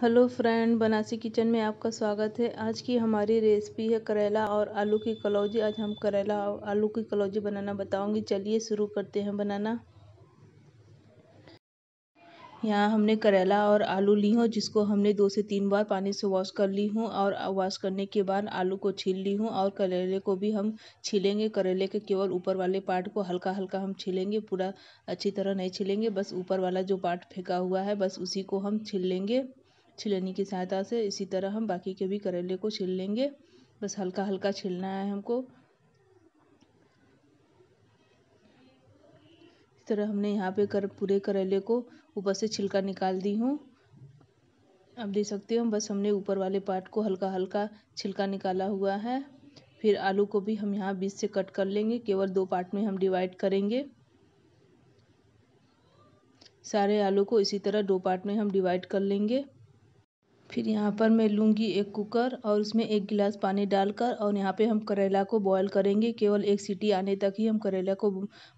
hello friend बनासी kitchen में आपका स्वागत है आज की हमारी रेसिपी है करेला और आलू की कलौजी आज हम करेला और आलू की कलौजी बनाना बताऊंगी चलिए शुरू करते हैं बनाना यहाँ हमने करेला और आलू ली हूँ जिसको हमने दो से तीन बार पानी से वॉश कर ली हूँ और वॉश करने के बाद आलू को छील ली हूँ और करेले को भी हम छीलेंगे करेले के केवल ऊपर वाले पार्ट को हल्का हल्का हम छीलेंगे पूरा अच्छी तरह नहीं छीलेंगे बस ऊपर वाला जो पार्ट फेंका हुआ है बस उसी को हम छील लेंगे छिलनी की सहायता से इसी तरह हम बाकी के भी करेले को छील लेंगे बस हल्का हल्का छिलना है हमको इस तरह हमने यहाँ पे कर पूरे करेले को ऊपर से छिलका निकाल दी हूँ अब देख सकते हो बस हमने ऊपर वाले पार्ट को हल्का हल्का छिलका निकाला हुआ है फिर आलू को भी हम यहाँ बीच से कट कर लेंगे केवल दो पार्ट में हम डिवाइड करेंगे सारे आलू को इसी तरह दो पार्ट में हम डिवाइड कर लेंगे फिर यहाँ पर मैं लूँगी एक कुकर और उसमें एक गिलास पानी डालकर और यहाँ पे हम करेला को बॉयल करेंगे केवल एक सीटी आने तक ही हम करेला को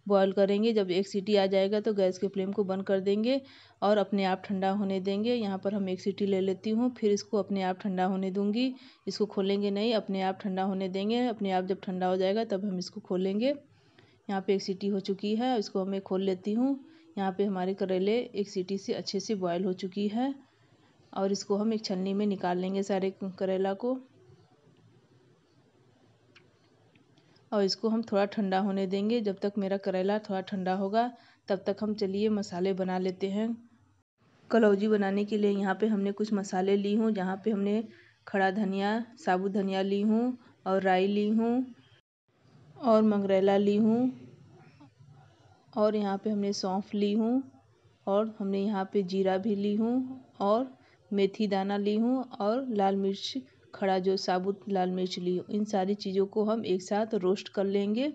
बॉयल करेंगे जब एक सीटी आ जाएगा तो गैस के फ्लेम को बंद कर देंगे और अपने आप ठंडा होने देंगे यहाँ पर हम एक सीटी ले लेती हूँ फिर इसको अपने आप ठंडा होने दूँगी इसको खोलेंगे नहीं अपने आप ठंडा होने देंगे अपने आप जब ठंडा हो जाएगा तब हम इसको खोलेंगे यहाँ पर एक सीटी हो चुकी है इसको मैं खोल लेती हूँ यहाँ पर हमारे करेले एक सीटी से अच्छे से बॉयल हो चुकी है और इसको हम एक छलनी में निकाल लेंगे सारे करेला को और इसको हम थोड़ा ठंडा होने देंगे जब तक मेरा करेला थोड़ा ठंडा होगा तब तक हम चलिए मसाले बना लेते हैं कलौजी बनाने के लिए यहाँ पे हमने कुछ मसाले ली हूँ जहाँ पे हमने खड़ा धनिया साबुत धनिया ली हूँ और राई ली हूँ और मंगरेला ली हूँ और यहाँ पे हमने सौंफ ली हूँ और हमने यहाँ पे जीरा भी ली हूँ और मेथी दाना ली हूँ और लाल मिर्च खड़ा जो साबुत लाल मिर्च ली हूँ इन सारी चीज़ों को हम एक साथ रोस्ट कर लेंगे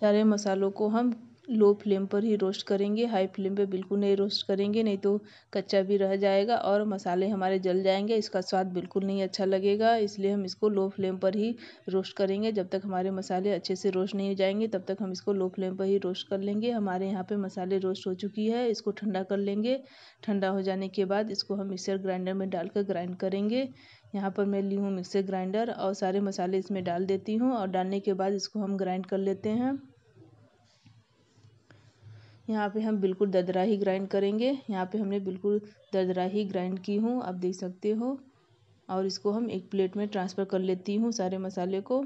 सारे मसालों को हम लो फ्लेम पर ही रोस्ट करेंगे हाई फ्लेम पे बिल्कुल नहीं रोस्ट करेंगे नहीं तो कच्चा भी रह जाएगा और मसाले हमारे जल जाएंगे इसका स्वाद बिल्कुल नहीं अच्छा लगेगा इसलिए हम इसको लो फ्लेम पर ही रोस्ट करेंगे जब तक हमारे मसाले अच्छे से रोस्ट नहीं हो जाएंगे तब तक हम इसको लो फ्लेम पर ही रोस्ट कर लेंगे हमारे यहाँ पर मसाले रोस्ट हो चुकी है इसको ठंडा कर लेंगे ठंडा हो जाने के बाद इसको हम मिक्सर ग्राइंडर में डालकर ग्राइंड करेंगे यहाँ पर मैं ली हूँ मिक्सर ग्राइंडर और सारे मसाले इसमें डाल देती हूँ और डालने के बाद इसको हम ग्राइंड कर लेते हैं यहाँ पे हम बिल्कुल ददरा ही ग्राइंड करेंगे यहाँ पे हमने बिल्कुल ददरा ही ग्राइंड की हूँ आप देख सकते हो और इसको हम एक प्लेट में ट्रांसफ़र कर लेती हूँ सारे मसाले को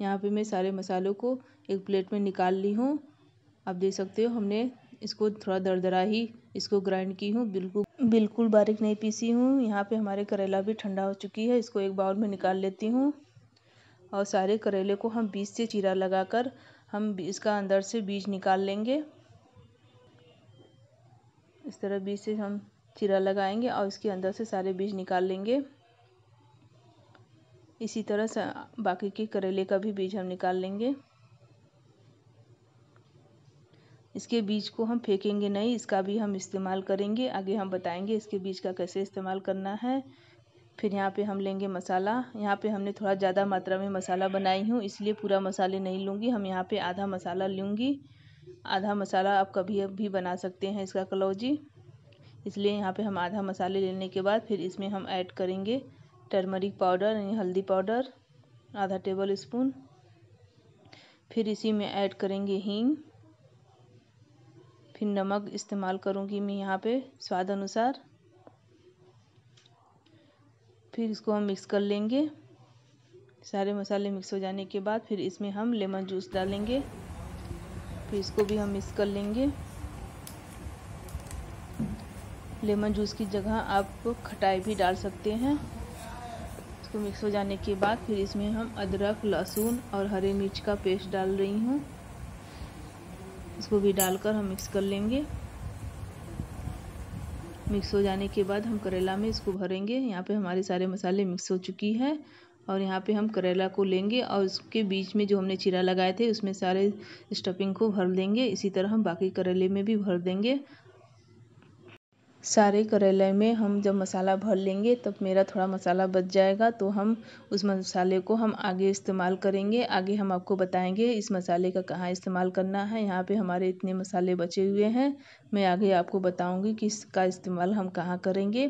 यहाँ पे मैं सारे मसालों को एक प्लेट में निकाल ली हूँ आप देख सकते हो हमने इसको थोड़ा दरदरा ही इसको ग्राइंड की हूँ बिल्कुल बिल्कुल बारीक नहीं पीसी हूँ यहाँ पे हमारे करेला भी ठंडा हो चुकी है इसको एक बाउल में निकाल लेती हूँ और सारे करेले को हम बीज से चीरा लगाकर हम इसका अंदर से बीज निकाल लेंगे इस तरह बीज से हम चिरा लगाएंगे और इसके अंदर से सारे बीज निकाल लेंगे इसी तरह से बाकी के करेले का भी बीज हम निकाल लेंगे इसके बीज को हम फेंकेंगे नहीं इसका भी हम इस्तेमाल करेंगे आगे हम बताएंगे इसके बीज का कैसे इस्तेमाल करना है फिर यहाँ पे हम लेंगे मसाला यहाँ पे हमने थोड़ा ज़्यादा मात्रा में मसाला बनाई हूँ इसलिए पूरा मसाले नहीं लूँगी हम यहाँ पे आधा मसाला लूँगी आधा मसाला आप कभी भी बना सकते हैं इसका कलौजी इसलिए यहाँ पे हम आधा मसाले लेने के बाद फिर इसमें हम ऐड करेंगे टर्मरिक पाउडर यानी हल्दी पाउडर आधा टेबल स्पून फिर इसी में ऐड करेंगे हींग फिर नमक इस्तेमाल करूँगी मैं यहाँ पे स्वाद अनुसार फिर इसको हम मिक्स कर लेंगे सारे मसाले मिक्स हो जाने के बाद फिर इसमें हम लेमन जूस डालेंगे फिर इसको भी हम मिक्स कर लेंगे लेमन जूस की जगह आप खटाई भी डाल सकते हैं इसको मिक्स हो जाने के बाद फिर इसमें हम अदरक लहसुन और हरे मिर्च का पेस्ट डाल रही हूँ इसको भी डालकर हम मिक्स कर लेंगे मिक्स हो जाने के बाद हम करेला में इसको भरेंगे यहाँ पे हमारे सारे मसाले मिक्स हो चुकी है और यहाँ पे हम करेला को लेंगे और उसके बीच में जो हमने चीरा लगाए थे उसमें सारे स्टफिंग को भर देंगे इसी तरह हम बाकी करेले में भी भर देंगे सारे करेले में हम जब मसाला भर लेंगे तब मेरा थोड़ा मसाला बच जाएगा तो हम उस मसाले को हम आगे इस्तेमाल करेंगे आगे हम आपको बताएंगे इस मसाले का कहाँ इस्तेमाल करना है यहाँ पे हमारे इतने मसाले बचे हुए हैं मैं आगे आपको बताऊंगी कि इसका इस्तेमाल हम कहाँ करेंगे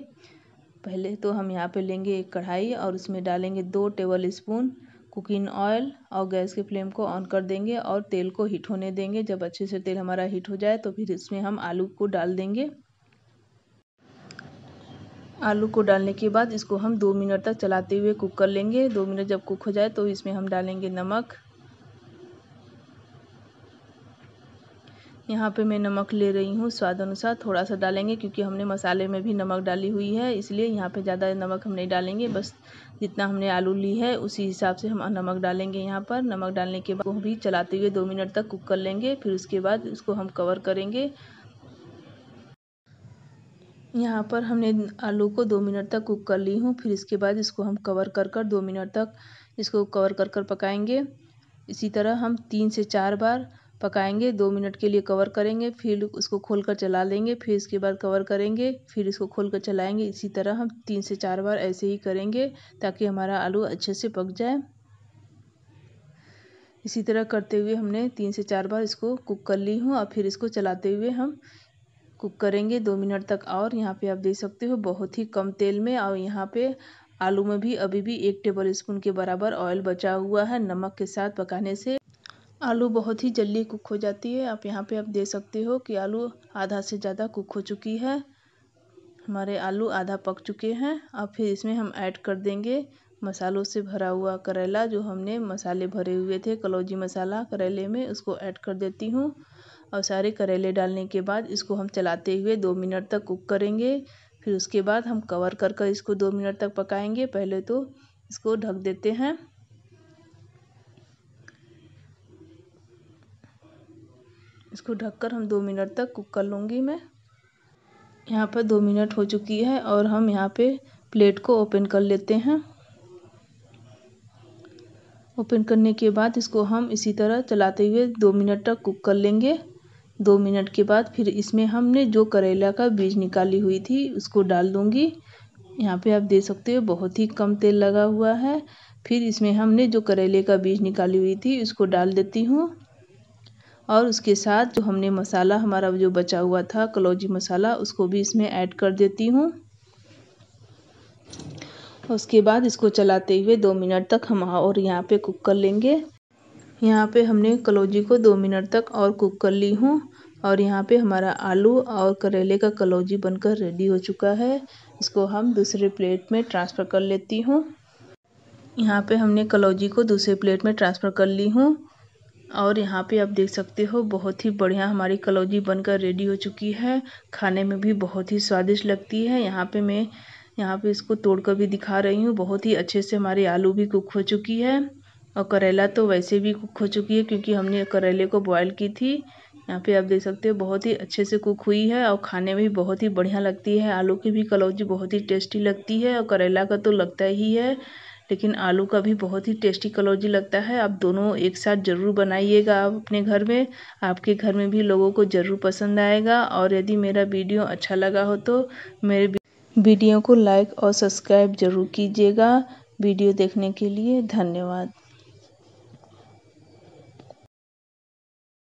पहले तो हम यहाँ पे लेंगे एक कढ़ाई और उसमें डालेंगे दो टेबल स्पून कुकिंग ऑयल और गैस के फ्लेम को ऑन कर देंगे और तेल को हीट होने देंगे जब अच्छे से तेल हमारा हीट हो जाए तो फिर इसमें हम आलू को डाल देंगे आलू को डालने के बाद इसको हम दो मिनट तक चलाते हुए कुक कर लेंगे दो मिनट जब कुक हो जाए तो इसमें हम डालेंगे नमक यहाँ पे मैं नमक ले रही हूँ स्वाद अनुसार थोड़ा सा डालेंगे क्योंकि हमने मसाले में भी नमक डाली हुई है इसलिए यहाँ पे ज़्यादा नमक हम नहीं डालेंगे बस जितना हमने आलू ली है उसी हिसाब से हम नमक डालेंगे यहाँ पर नमक डालने के बाद वो भी चलाते हुए दो मिनट तक कुक कर लेंगे फिर उसके बाद उसको हम कवर करेंगे यहाँ पर हमने आलू को दो मिनट तक कुक कर ली हूँ फिर इसके बाद इसको हम कवर कर कर दो मिनट तक इसको कवर कर कर पकाएंगे इसी तरह हम तीन से चार बार पकाएंगे दो मिनट के लिए कवर करेंगे फिर उसको खोल कर चला लेंगे फिर इसके बाद कवर करेंगे फिर इसको खोल कर चलाएंगे इसी तरह हम तीन से चार बार ऐसे ही करेंगे ताकि हमारा आलू अच्छे से पक जाए इसी तरह करते हुए हमने तीन से चार बार इसको कुक कर ली हूँ और फिर इसको चलाते हुए हम कुक करेंगे दो मिनट तक और यहाँ पे आप देख सकते हो बहुत ही कम तेल में और यहाँ पे आलू में भी अभी भी एक टेबल स्पून के बराबर ऑयल बचा हुआ है नमक के साथ पकाने से आलू बहुत ही जल्दी कुक हो जाती है आप यहाँ पे आप देख सकते हो कि आलू आधा से ज़्यादा कुक हो चुकी है हमारे आलू आधा पक चुके हैं अब फिर इसमें हम ऐड कर देंगे मसालों से भरा हुआ करेला जो हमने मसाले भरे हुए थे कलौजी मसाला करेले में उसको ऐड कर देती हूँ और सारे करेले डालने के बाद इसको हम चलाते हुए दो मिनट तक कुक करेंगे फिर उसके बाद हम कवर कर कर इसको दो मिनट तक पकाएंगे पहले तो इसको ढक देते हैं इसको ढककर हम दो मिनट तक कुक कर लूँगी मैं यहाँ पर दो मिनट हो चुकी है और हम यहाँ पे प्लेट को ओपन कर लेते हैं ओपन करने के बाद इसको हम इसी तरह चलाते हुए दो मिनट तक कुक कर लेंगे दो मिनट के बाद फिर इसमें हमने जो करेला का बीज निकाली हुई थी उसको डाल दूँगी यहाँ पे आप देख सकते हो बहुत ही कम तेल लगा हुआ है फिर इसमें हमने जो करेले का बीज निकाली हुई थी उसको डाल देती हूँ और उसके साथ जो हमने मसाला हमारा जो बचा हुआ था कलौजी मसाला उसको भी इसमें ऐड कर देती हूँ उसके बाद इसको चलाते हुए दो मिनट तक हम और यहाँ पे कुक कर लेंगे यहाँ पे हमने कलौजी को दो मिनट तक और कुक कर ली हूँ और यहाँ पे हमारा आलू और करेले का कलौजी बनकर रेडी हो चुका है इसको हम दूसरे प्लेट में ट्रांसफ़र कर लेती हूँ यहाँ पे हमने कलौजी को दूसरे प्लेट में ट्रांसफ़र कर ली हूँ और यहाँ पे आप देख सकते हो बहुत ही बढ़िया हमारी कलौजी बनकर रेडी हो चुकी है खाने में भी बहुत ही स्वादिष्ट लगती है यहाँ पे मैं यहाँ पे इसको तोड़कर भी दिखा रही हूँ बहुत ही अच्छे से हमारी आलू भी कुक हो चुकी है और करेला तो वैसे भी कुक हो चुकी है क्योंकि हमने करेले को बॉयल की थी यहाँ पे आप देख सकते हो बहुत ही अच्छे से कुक हुई है और खाने में भी बहुत ही बढ़िया लगती है आलू की भी कलौजी बहुत ही टेस्टी लगती है और करेला का तो लगता ही है लेकिन आलू का भी बहुत ही टेस्टी कलौजी लगता है आप दोनों एक साथ ज़रूर बनाइएगा आप अपने घर में आपके घर में भी लोगों को ज़रूर पसंद आएगा और यदि मेरा वीडियो अच्छा लगा हो तो मेरे वीडियो को लाइक और सब्सक्राइब ज़रूर कीजिएगा वीडियो देखने के लिए धन्यवाद